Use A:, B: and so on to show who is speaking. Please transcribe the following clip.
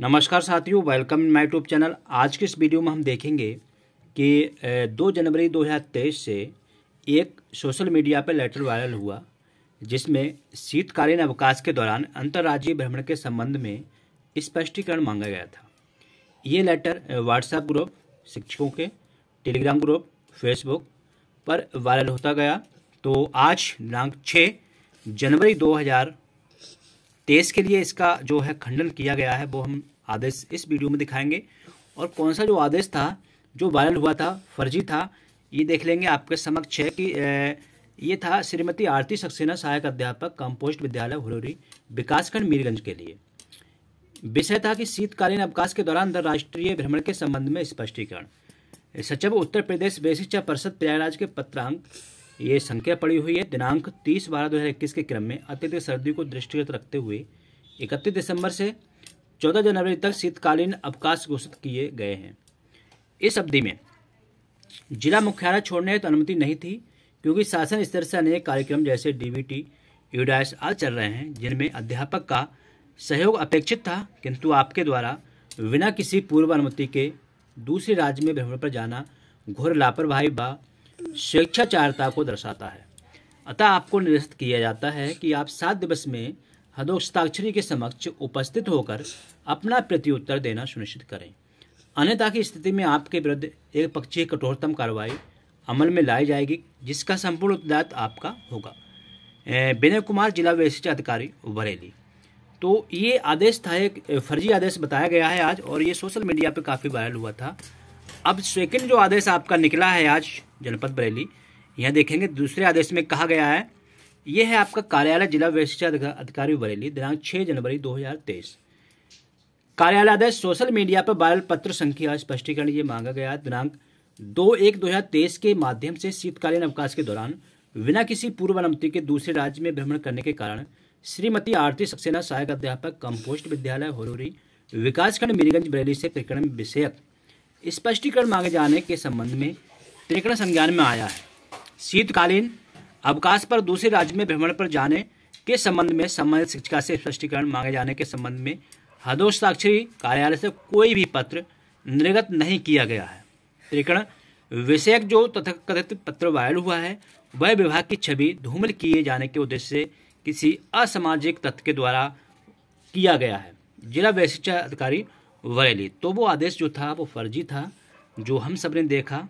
A: नमस्कार साथियों welcome in my YouTube channel आज के इस वीडियो में हम देखेंगे कि दो जनवरी 2023 से एक सोशल मीडिया पर लेटर वायरल हुआ जिसमें शीतकालीन अवकाश के दौरान अंतर्राज्यीय भ्रमण के संबंध में स्पष्टीकरण मांगा गया था ये लेटर व्हाट्सएप ग्रुप शिक्षकों के टेलीग्राम ग्रुप फेसबुक पर वायरल होता गया तो आज दिनांक छः जनवरी 2000 टेस्ट के लिए इसका जो है खंडन किया गया है वो हम आदेश इस वीडियो में दिखाएंगे और कौन सा जो आदेश था जो वायरल हुआ था फर्जी था ये देख लेंगे आपके समक्ष है कि ये था श्रीमती आरती सक्सेना सहायक अध्यापक कंपोस्ट विद्यालय हुरूरी विकासखंड मीरगंज के लिए विषय था कि शीतकालीन अवकाश के दौरान अंतर्राष्ट्रीय भ्रमण के संबंध में स्पष्टीकरण सचिव उत्तर प्रदेश शिक्षा परिषद प्रयागराज के पत्रांक ये संख्या पड़ी हुई है दिनांक 30 बारह 2021 के क्रम में अत्यधिक सर्दी को दृष्टिगत रखते हुए 31 दिसंबर से 14 जनवरी तक शीतकालीन अवकाश घोषित किए गए हैं इस अवधि में जिला मुख्यालय छोड़ने की तो अनुमति नहीं थी क्योंकि शासन स्तर से अनेक कार्यक्रम जैसे डीबीटी यूडाइस e आज चल रहे हैं जिनमें अध्यापक का सहयोग अपेक्षित था किंतु आपके द्वारा बिना किसी पूर्व अनुमति के दूसरे राज्य में भ्रमण पर जाना घोर लापरवाही व स्वेच्छाचारता को दर्शाता है अतः आपको निर्देशित किया जाता है कि आप सात दिवस में हदोक्षताक्षरी के समक्ष उपस्थित होकर अपना प्रत्युत्तर देना सुनिश्चित करें अन्यथा की स्थिति में आपके विरुद्ध एक पक्षीय कठोरतम कार्रवाई अमल में लाई जाएगी जिसका संपूर्ण उत्तरदायित्व आपका होगा विनय कुमार जिला विशिष्ट अधिकारी बरेली तो ये आदेश था एक फर्जी आदेश बताया गया है आज और ये सोशल मीडिया पे काफ़ी वायरल हुआ था अब सेकेंड जो आदेश आपका निकला है आज जनपद बरेली यहाँ देखेंगे दूसरे आदेश में कहा गया है यह है आपका कार्यालय जिला शिक्षा अधिकारी बरेली दिनांक छः जनवरी 2023 कार्यालय आदेश सोशल मीडिया पर वायरल पत्र संख्या स्पष्टीकरण ये मांगा गया है दिनांक दो एक दो के माध्यम से शीतकालीन अवकाश के दौरान बिना किसी पूर्व अनुमति के दूसरे राज्य में भ्रमण करने के कारण श्रीमती आरती सक्सेना सहायक अध्यापक कंपोस्ट विद्यालय होरूरी विकासखंड मीरगंज बरेली से प्रकरण विषयक स्पष्टीकरण मांगे जाने के संबंध में त्रिकरण संज्ञान में आया है शीतकालीन अवकाश पर दूसरे राज्य में भ्रमण पर जाने के संबंध में संबंधित शिक्षिका से स्पष्टीकरण मांगे जाने के संबंध में हदोस्ताक्षरी कार्यालय से कोई भी पत्र निर्गत नहीं किया गया है प्रकरण विषयक जो तथाकथित पत्र वायरल हुआ है वह विभाग की छवि धूमिल किए जाने के उद्देश्य से किसी असामाजिक तथ्य के द्वारा किया गया है जिला व्यय अधिकारी वरेली तो वो आदेश जो था वो फर्जी था जो हम सब ने देखा